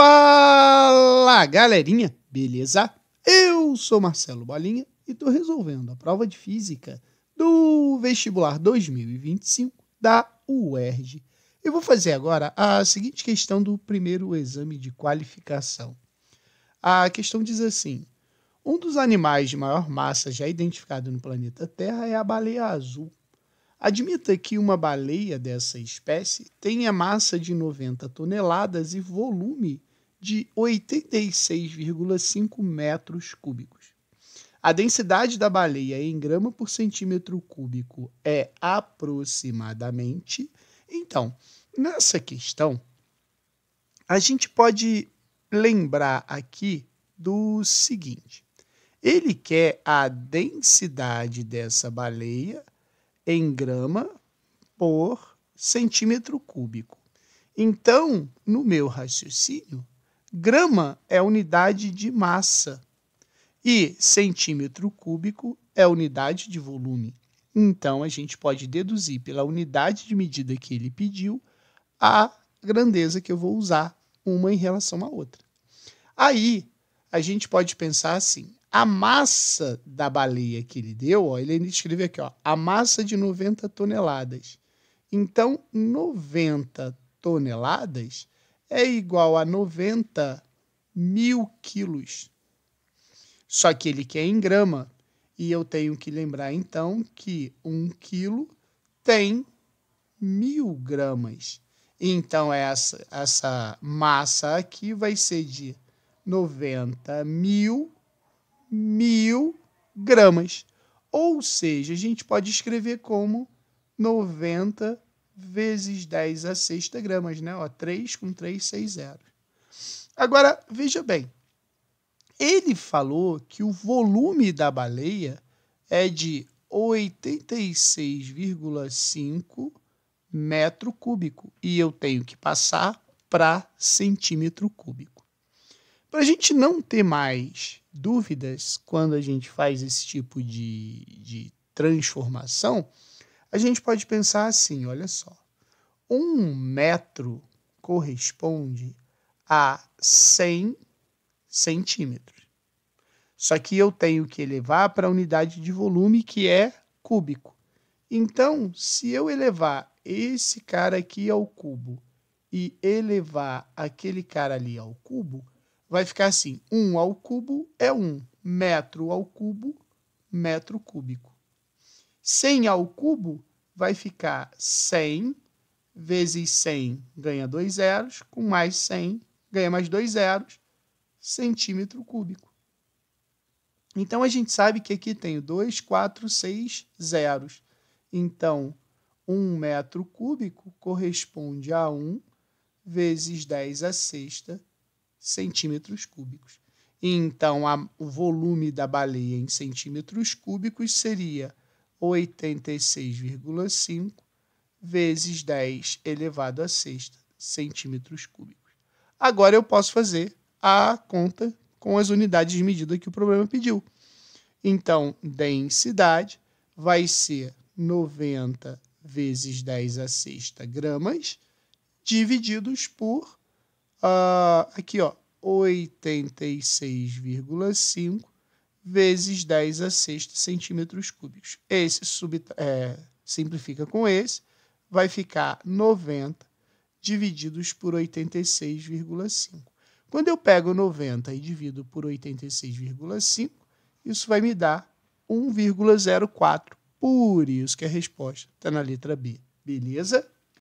Fala galerinha, beleza? Eu sou Marcelo Bolinha e estou resolvendo a prova de física do vestibular 2025 da UERJ. Eu vou fazer agora a seguinte questão do primeiro exame de qualificação. A questão diz assim: um dos animais de maior massa já identificado no planeta Terra é a baleia azul. Admita que uma baleia dessa espécie tenha massa de 90 toneladas e volume de 86,5 metros cúbicos. A densidade da baleia em grama por centímetro cúbico é aproximadamente. Então, nessa questão, a gente pode lembrar aqui do seguinte: ele quer a densidade dessa baleia em grama por centímetro cúbico. Então, no meu raciocínio, Grama é unidade de massa e centímetro cúbico é unidade de volume. Então, a gente pode deduzir pela unidade de medida que ele pediu a grandeza que eu vou usar uma em relação à outra. Aí, a gente pode pensar assim: a massa da baleia que ele deu, ó, ele escreve aqui, ó, a massa de 90 toneladas. Então, 90 toneladas é igual a 90 mil quilos. Só que ele quer em grama. E eu tenho que lembrar então que um quilo tem mil gramas. Então, é essa, essa massa aqui vai ser de 90 mil mil gramas. Ou seja, a gente pode escrever como 90 vezes 10 a sexta gramas, né? Ó, 3 com 3, 6 zeros. Agora, veja bem. Ele falou que o volume da baleia é de 86,5 metro cúbico e eu tenho que passar para centímetro cúbico. Para a gente não ter mais dúvidas quando a gente faz esse tipo de, de transformação, a gente pode pensar assim: olha só. Um metro corresponde a 100 centímetros. Só que eu tenho que elevar para a unidade de volume que é cúbico. Então, se eu elevar esse cara aqui ao cubo e elevar aquele cara ali ao cubo, vai ficar assim: 1 um ao cubo é 1, um, metro ao cubo, metro cúbico. 100 ao cubo vai ficar 100 vezes 100 ganha dois zeros, com mais 100 ganha mais dois zeros, centímetro cúbico. Então, a gente sabe que aqui tem 2, 4, 6 zeros. Então, 1 um metro cúbico corresponde a 1 vezes 10 a sexta centímetros cúbicos. Então, a, o volume da baleia em centímetros cúbicos seria 86,5 vezes 10 elevado a sexta centímetros cúbicos. Agora eu posso fazer a conta com as unidades de medida que o problema pediu. Então, densidade vai ser 90 vezes 10 a sexta gramas divididos por uh, aqui ó 86,5 vezes 10 a sexta centímetros cúbicos. Esse é, simplifica com esse, vai ficar 90 divididos por 86,5. Quando eu pego 90 e divido por 86,5, isso vai me dar 1,04. Por isso que a resposta está na letra B. Beleza?